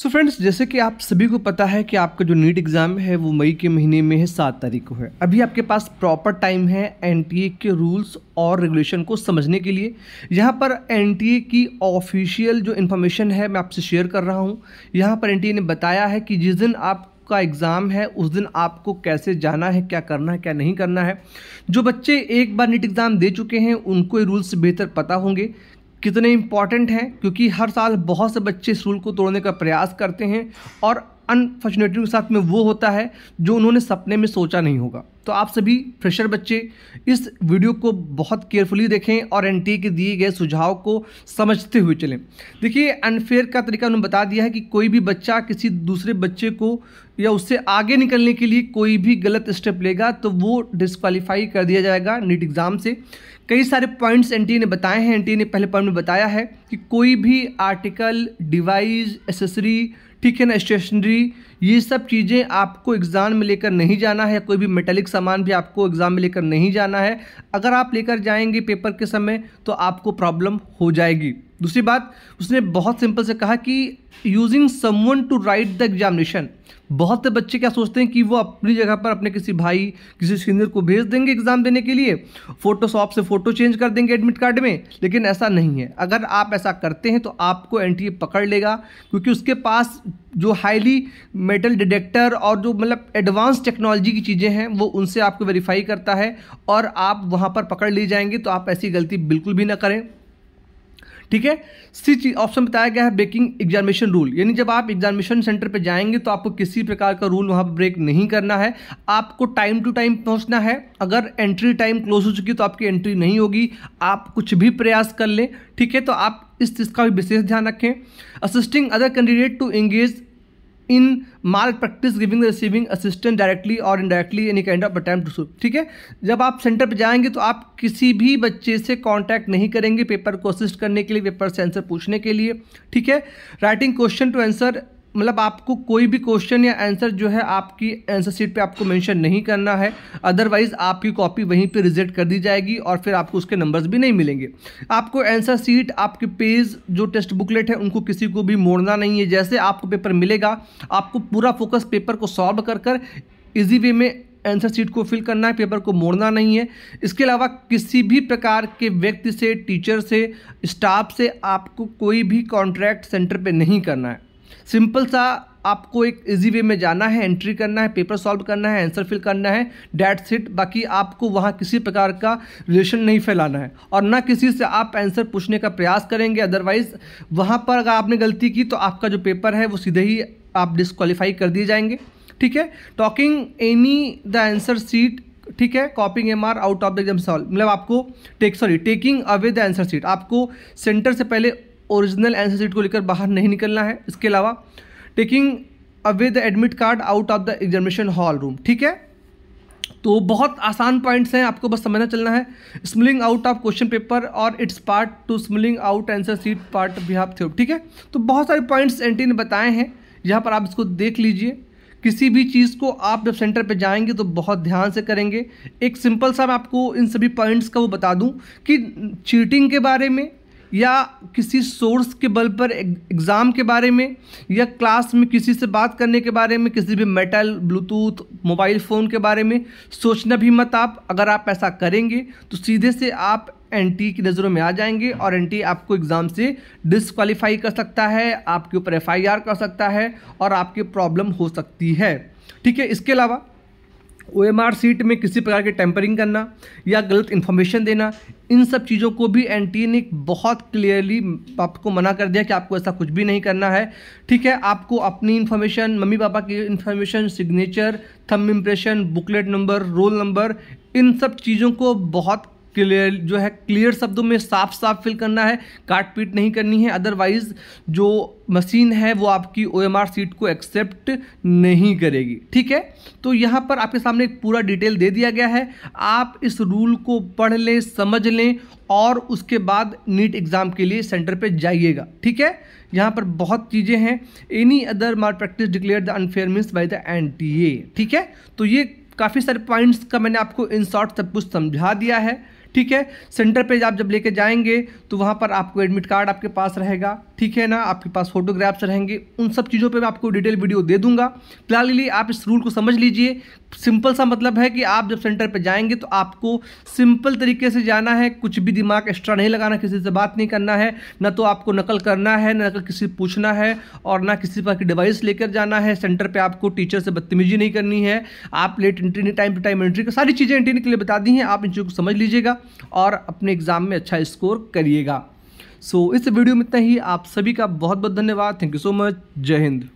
सो so friends जैसे कि आप सभी को पता है कि आपका जो नीट एग्ज़ाम है वो मई के महीने में है सात तारीख को है अभी आपके पास प्रॉपर टाइम है एन के रूल्स और रेगुलेशन को समझने के लिए यहाँ पर एन की ऑफिशियल जो इन्फॉर्मेशन है मैं आपसे शेयर कर रहा हूँ यहाँ पर एन ने बताया है कि जिस दिन आप का एग्ज़ाम है उस दिन आपको कैसे जाना है क्या करना है क्या नहीं करना है जो बच्चे एक बार नीट एग्ज़ाम दे चुके हैं उनको ये रूल्स बेहतर पता होंगे कितने इम्पॉर्टेंट हैं क्योंकि हर साल बहुत से बच्चे इस रूल को तोड़ने का प्रयास करते हैं और अनफॉर्चुनेटली के साथ में वो होता है जो उन्होंने सपने में सोचा नहीं होगा तो आप सभी फ्रेशर बच्चे इस वीडियो को बहुत केयरफुली देखें और एन के दिए गए सुझाव को समझते हुए चलें देखिए अनफेयर का तरीका उन्होंने बता दिया है कि कोई भी बच्चा किसी दूसरे बच्चे को या उससे आगे निकलने के लिए कोई भी गलत स्टेप लेगा तो वो डिस्कवालीफाई कर दिया जाएगा नीट एग्ज़ाम से कई सारे पॉइंट्स एन ने बताए हैं एन ने पहले पॉइंट में बताया है कि कोई भी आर्टिकल डिवाइस एसेसरी ठीक है ना स्टेशनरी ये सब चीज़ें आपको एग्ज़ाम में लेकर नहीं जाना है कोई भी मेटेलिक सामान भी आपको एग्ज़ाम में लेकर नहीं जाना है अगर आप लेकर जाएंगे पेपर के समय तो आपको प्रॉब्लम हो जाएगी दूसरी बात उसने बहुत सिंपल से कहा कि using someone to write the examination बहुत से बच्चे क्या सोचते हैं कि वो अपनी जगह पर अपने किसी भाई किसी सीनियर को भेज देंगे एग्ज़ाम देने के लिए फ़ोटोशॉप से फ़ोटो चेंज कर देंगे एडमिट कार्ड में लेकिन ऐसा नहीं है अगर आप ऐसा करते हैं तो आपको एन पकड़ लेगा क्योंकि उसके पास जो हाईली मेटल डिटेक्टर और जो मतलब एडवांस टेक्नोलॉजी की चीज़ें हैं वो उनसे आपको वेरीफाई करता है और आप वहाँ पर पकड़ ली जाएंगे तो आप ऐसी गलती बिल्कुल भी ना करें ठीक है सी चीज ऑप्शन बताया गया है ब्रेकिंग एग्जामिनेशन रूल यानी जब आप एग्जामिनेशन सेंटर पर जाएंगे तो आपको किसी प्रकार का रूल वहाँ पर ब्रेक नहीं करना है आपको टाइम टू टाइम पहुँचना है अगर एंट्री टाइम क्लोज हो चुकी तो आपकी एंट्री नहीं होगी आप कुछ भी प्रयास कर लें ठीक है तो आप इस चीज़ का भी विशेष ध्यान रखें assisting other candidate to engage in malpractice giving receiving assistant directly और indirectly any kind of attempt to suit ठीक है जब आप सेंटर पर जाएंगे तो आप किसी भी बच्चे से कॉन्टैक्ट नहीं करेंगे पेपर को असिस्ट करने के लिए पेपर से आंसर पूछने के लिए ठीक है राइटिंग क्वेश्चन टू आंसर मतलब आपको कोई भी क्वेश्चन या आंसर जो है आपकी आंसर शीट पे आपको मेंशन नहीं करना है अदरवाइज़ आपकी कॉपी वहीं पे रिजेक्ट कर दी जाएगी और फिर आपको उसके नंबर्स भी नहीं मिलेंगे आपको आंसर शीट आपके पेज जो टेस्ट बुकलेट है उनको किसी को भी मोड़ना नहीं है जैसे आपको पेपर मिलेगा आपको पूरा फोकस पेपर को सॉल्व कर कर ईजी वे में आंसर सीट को फिल करना है पेपर को मोड़ना नहीं है इसके अलावा किसी भी प्रकार के व्यक्ति से टीचर से स्टाफ से आपको कोई भी कॉन्ट्रैक्ट सेंटर पे नहीं करना है सिंपल सा आपको एक इजी वे में जाना है एंट्री करना है पेपर सॉल्व करना है आंसर फिल करना है डैट सिट बाकी आपको वहाँ किसी प्रकार का रिलेशन नहीं फैलाना है और ना किसी से आप आंसर पूछने का प्रयास करेंगे अदरवाइज़ वहाँ पर अगर आपने गलती की तो आपका जो पेपर है वो सीधे ही आप डिसक्वालीफाई कर दिए जाएंगे ठीक है talking any the answer sheet ठीक है copying M R out of the exam solve मतलब आपको take sorry taking away the answer sheet आपको सेंटर से पहले ओरिजिनल एंसर सीट को लेकर बाहर नहीं निकलना है इसके अलावा taking away the admit card out of the examination hall room ठीक है तो बहुत आसान पॉइंट्स हैं आपको बस समझना चलना है smuggling out of question paper और its part two smuggling out answer sheet part behalf theory ठीक है तो बहुत सारे पॉइंट्स एंटी ने बताए हैं यहाँ पर आप इसको देख लीजिए किसी भी चीज़ को आप जब सेंटर पे जाएंगे तो बहुत ध्यान से करेंगे एक सिंपल सा मैं आपको इन सभी पॉइंट्स का वो बता दूं कि चीटिंग के बारे में या किसी सोर्स के बल पर एग्ज़ाम के बारे में या क्लास में किसी से बात करने के बारे में किसी भी मेटल ब्लूटूथ मोबाइल फ़ोन के बारे में सोचना भी मत आप अगर आप ऐसा करेंगे तो सीधे से आप एनटी e की नज़रों में आ जाएंगे और एनटी e आपको एग्ज़ाम से डिसक्वालीफाई कर सकता है आपके ऊपर एफ़ कर सकता है और आपकी प्रॉब्लम हो सकती है ठीक है इसके अलावा ओ सीट में किसी प्रकार के टेम्परिंग करना या गलत इन्फॉर्मेशन देना इन सब चीज़ों को भी एन e ने बहुत क्लियरली आपको मना कर दिया कि आपको ऐसा कुछ भी नहीं करना है ठीक है आपको अपनी इन्फॉर्मेशन मम्मी पापा की information signature thumb impression booklet number roll number इन सब चीज़ों को बहुत क्लियर जो है क्लियर शब्दों में साफ साफ फिल करना है काट पीट नहीं करनी है अदरवाइज जो मशीन है वो आपकी ओ एम आर सीट को एक्सेप्ट नहीं करेगी ठीक है तो यहाँ पर आपके सामने एक पूरा डिटेल दे दिया गया है आप इस रूल को पढ़ लें समझ लें और उसके बाद नीट एग्ज़ाम के लिए सेंटर पे जाइएगा ठीक है यहाँ पर बहुत चीज़ें हैं any other malpractice declare the unfair means by the N T A ठीक है तो ये काफ़ी सारे पॉइंट्स का मैंने आपको इन शॉर्ट सब कुछ समझा दिया है ठीक है सेंटर पेज आप जब लेके जाएंगे तो वहाँ पर आपको एडमिट कार्ड आपके पास रहेगा ठीक है ना आपके पास फोटोग्राफ्स रहेंगे उन सब चीज़ों पर मैं आपको डिटेल वीडियो दे दूंगा फिलहाल के लिए आप इस रूल को समझ लीजिए सिंपल सा मतलब है कि आप जब सेंटर पर जाएंगे तो आपको सिंपल तरीके से जाना है कुछ भी दिमाग एक्स्ट्रा नहीं लगाना किसी से बात नहीं करना है ना तो आपको नकल करना है ना नकल किसी पूछना है और ना किसी प्रकार की डिवाइस लेकर जाना है सेंटर पर आपको टीचर से बदतमीजी नहीं करनी है आप late entry time to time entry सारी चीज़ें एंट्री के लिए बता दी हैं आप इन चीज़ों को समझ लीजिएगा और अपने एग्ज़ाम में अच्छा स्कोर करिएगा सो so, इस वीडियो में इतना ही आप सभी का बहुत बहुत धन्यवाद थैंक यू सो मच जय हिंद